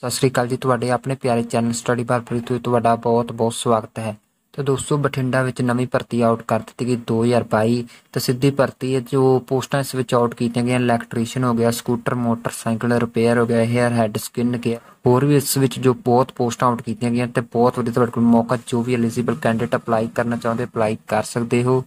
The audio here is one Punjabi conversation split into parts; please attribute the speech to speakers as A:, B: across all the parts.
A: ਸਤਿ ਸ੍ਰੀ ਅਕਾਲ ਜੀ ਤੁਹਾਡੇ ਆਪਣੇ ਪਿਆਰੇ ਚੈਨਲ ਸਟੱਡੀ ਬਾਰ ਪ੍ਰੀਤੂ ਤੁਹਾਡਾ ਬਹੁਤ-ਬਹੁਤ ਸਵਾਗਤ ਹੈ ਤੇ ਦੋਸਤੋ ਬਠਿੰਡਾ ਵਿੱਚ ਨਵੀਂ ਭਰਤੀ ਆਊਟ ਕਰ ਦਿੱਤੀ ਗਈ 2022 ਤੇ ਸਿੱਧੀ ਭਰਤੀ ਹੈ ਜੋ ਪੋਸਟਾਂ ਇਸ ਵਿੱਚ ਆਊਟ ਕੀਤੀਆਂ ਗਈਆਂ ਇਲੈਕਟ੍ਰੀਸ਼ੀਅਨ ਹੋ ਗਿਆ ਸਕੂਟਰ ਮੋਟਰਸਾਈਕਲ ਰਿਪੇਅਰ ਹੋ ਗਿਆ ਹੇਅਰ ਹੈਡ ਸਕਿਨ ਕੇਅਰ ਹੋਰ ਵੀ ਇਸ ਵਿੱਚ ਜੋ ਬਹੁਤ ਪੋਸਟਾਂ ਆਊਟ ਕੀਤੀਆਂ ਗਈਆਂ ਤੇ ਬਹੁਤ ਵਧੀਆ ਤੁਹਾਡੇ ਕੋਲ ਮੌਕਾ ਜੋ ਵੀ ਐਲੀਜੀਬਲ ਕੈਂਡੀਡੇਟ ਅਪਲਾਈ ਕਰਨਾ ਚਾਹੁੰਦੇ ਅਪਲਾਈ ਕਰ ਸਕਦੇ ਹੋ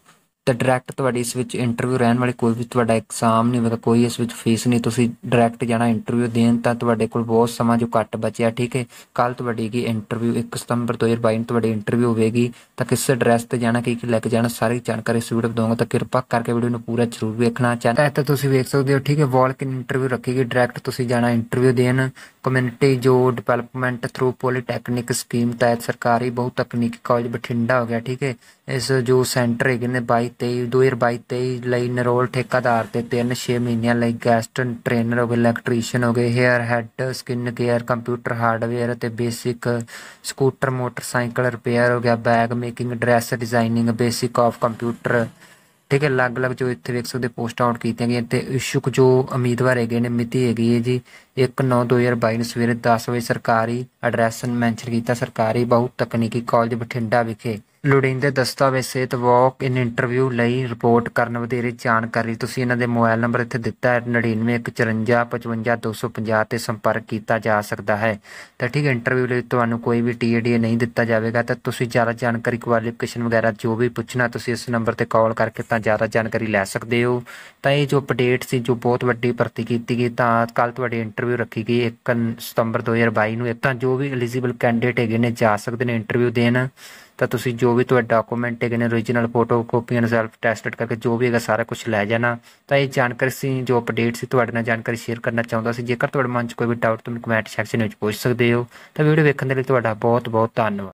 A: ਤੇ ਡਾਇਰੈਕਟ ਤੁਹਾਡੀ ਇਸ ਵਿੱਚ ਇੰਟਰਵਿਊ ਰਹਿਣ ਵਾਲੀ ਕੋਈ ਵੀ ਤੁਹਾਡਾ ਐਗਜ਼ਾਮ ਨਹੀਂ ਮਤਲਬ ਕੋਈ ਇਸ ਵਿੱਚ ਫੀਸ ਨਹੀਂ ਤੁਸੀਂ ਡਾਇਰੈਕਟ ਜਾਣਾ ਇੰਟਰਵਿਊ ਦੇਣ ਤਾਂ ਤੁਹਾਡੇ ਕੋਲ ਬਹੁਤ ਸਮਾਂ ਜੋ ਘੱਟ ਬਚਿਆ ਠੀਕ ਹੈ ਕੱਲ ਤੁਹਾਡੀ ਕੀ ਇੰਟਰਵਿਊ 1 ਸਤੰਬਰ 2022 ਨੂੰ ਤੁਹਾਡੀ ਇੰਟਰਵਿਊ ਹੋਵੇਗੀ ਤਾਂ ਕਿਸ ਐਡਰੈਸ ਤੇ ਜਾਣਾ ਕੀ ਕੀ ਲੈ ਕੇ ਜਾਣਾ ਸਾਰੀ ਜਾਣਕਾਰੀ ਇਸ ਵੀਡੀਓ ਦਵਾਂਗਾ ਤਾਂ ਕਿਰਪਾ ਕਰਕੇ ਵੀਡੀਓ ਨੂੰ ਪੂਰਾ ਜ਼ਰੂਰ ਵੇਖਣਾ ਚਾਹੀਦਾ ਹੈ ਤਾਂ ਤੁਸੀਂ ਵੇਖ ਸਕਦੇ ਹੋ ਠੀਕ ਹੈ ਵਾਲਕ ਇੰਟਰਵਿਊ ਰੱਖੇਗੀ ਡਾਇਰੈਕਟ ਤੁਸੀਂ ਜਾਣਾ ਇੰਟਰਵਿਊ ਦੇਣ ਕਮਿਊਨਿਟੀ ਜੋ ਡਿਵੈਲਪਮੈਂਟ ਥਰੂ ਪੋਲੀਟੈਕਨਿਕ ਸਕੀਮ ਤਹਿਤ ਸਰਕਾਰੀ ਬਹੁਤ ਤਕਨੀਕੀ ਕਾਲਜ ਬਠਿੰਡਾ ਹੋ ਗਿਆ ਠੀਕ ਹੈ ਇਸ ਜੋ ਸੈਂਟਰ ਹੈਗੇ ਨੇ 22 ਤੇ 2022 ਲਈ ਨਰੋਲ ਠੇਕਾਦਾਰ ਤੇ 3-6 ਮਹੀਨਿਆਂ ਲਈ ਗੈਸਟ ਟ੍ਰੇਨਰ ਹੋ ਗਏ ਇਲੈਕਟ੍ਰੀਸ਼ੀਅਨ ਹੋ ਗਏ hair head skin care computer hardware ਤੇ ਬੇਸਿਕ ਸਕੂਟਰ ਮੋਟਰਸਾਈਕਲ ਰਿਪੇਅਰ ਹੋ ਗਿਆ bag making dress designing basic of computer ਠੀਕ ਹੈ ਅਲੱਗ-ਅਲੱਗ ਜੋ ਇੱਥੇ ਵੇਖ ਸਕਦੇ ਪੋਸਟ ਆਊਟ ਕੀਤੀਆਂ ਗਈਆਂ ਤੇ ਇਸ਼ੂਕ ਜੋ ਉਮੀਦਵਾਰ ਹੈਗੇ ਨੇ ਮਿਤੀ ਹੈਗੀ ਹੈ ਜੀ 1 9 2022 ਨੂੰ ਸਵੇਰੇ 10 ਵਜੇ ਸਰਕਾਰੀ ਐਡਰੈਸ ਮੈਂਸ਼ਨ ਕੀਤਾ ਸਰਕਾਰੀ ਬਹੁਤ ਤਕਨੀਕੀ ਕਾਲਜ ਬਠਿੰਡਾ ਵਿਖੇ ਲੋੜੀਂਦੇ ਦਸਤਾਵੇਜ਼ ਸਹਿਤ ਵਾਕ ਇਨ ਇੰਟਰਵਿਊ ਲਈ ਰਿਪੋਰਟ ਕਰਨ ਵਧੇਰੇ ਜਾਣਕਾਰੀ ਤੁਸੀਂ ਇਹਨਾਂ ਦੇ ਮੋਬਾਈਲ ਨੰਬਰ ਇੱਥੇ ਦਿੱਤਾ ਹੈ 9915455250 ਤੇ ਸੰਪਰਕ ਕੀਤਾ ਜਾ ਸਕਦਾ ਹੈ ਤਾਂ ਠੀਕ ਇੰਟਰਵਿਊ ਲਈ ਤੁਹਾਨੂੰ ਕੋਈ ਵੀ ਟੀਏਡੀ ਨਹੀਂ ਦਿੱਤਾ ਜਾਵੇਗਾ ਤਾਂ ਤੁਸੀਂ ਜ਼ਿਆਦਾ ਜਾਣਕਾਰੀ ਕੁਆਲੀਫਿਕੇਸ਼ਨ ਵਗੈਰਾ ਜੋ ਵੀ ਪੁੱਛਣਾ ਤੁਸੀਂ ਇਸ ਨੰਬਰ ਤੇ ਕਾਲ ਕਰਕੇ ਤਾਂ ਜ਼ਿਆਦਾ ਜਾਣਕਾਰੀ ਲੈ ਸਕਦੇ ਹੋ ਤਾਂ ਇਹ ਜੋ ਅਪਡੇਟ ਸੀ ਜੋ ਬਹੁਤ ਵੱਡੀ ਭਰਤੀ ਕੀਤੀ ਗਈ ਤਾਂ ਕੱਲ ਤੁਹਾਡੀ ਇੰਟਰਵਿਊ ਰੱਖੀ ਗਈ 1 ਸਤੰਬਰ 2022 ਨੂੰ ਤਾਂ ਜੋ ਵੀ ਐਲੀਜੀਬਲ ਕੈਂਡੀਡੇਟ ਹੈਗੇ ਨੇ ਜਾ ਸਕਦੇ ਨੇ ਇੰਟਰਵਿਊ ਦੇਣ ਤਾਂ ਤੁਸੀਂ ਜੋ ਵੀ ਤੁਹਾਡੇ ਡਾਕੂਮੈਂਟ ਹੈਗੇ ਨੇ origignal ਫੋਟੋ ਕਾਪੀਆਂ ਸੈਲਫ ਟੈਸਟਡ ਕਰਕੇ ਜੋ ਵੀ ਹੈਗਾ ਸਾਰਾ ਕੁਝ ਲੈ ਜਾਣਾ ਤਾਂ ਇਹ ਜਾਣਕਾਰੀ ਸੀ ਜੋ ਅਪਡੇਟ ਸੀ ਤੁਹਾਡੇ ਨਾਲ ਜਾਣਕਾਰੀ ਸ਼ੇਅਰ ਕਰਨਾ ਚਾਹੁੰਦਾ ਸੀ ਜੇਕਰ ਤੁਹਾਡੇ ਮਨ 'ਚ ਕੋਈ ਵੀ ਡਾਊਟ ਤੁਸੀਂ ਕਮੈਂਟ ਸੈਕਸ਼ਨ ਵਿੱਚ ਪੁੱਛ ਸਕਦੇ ਹੋ ਤਾਂ ਵੀਡੀਓ ਵੇਖਣ ਦੇ ਲਈ ਤੁਹਾਡਾ ਬਹੁਤ ਬਹੁਤ ਧੰਨਵਾਦ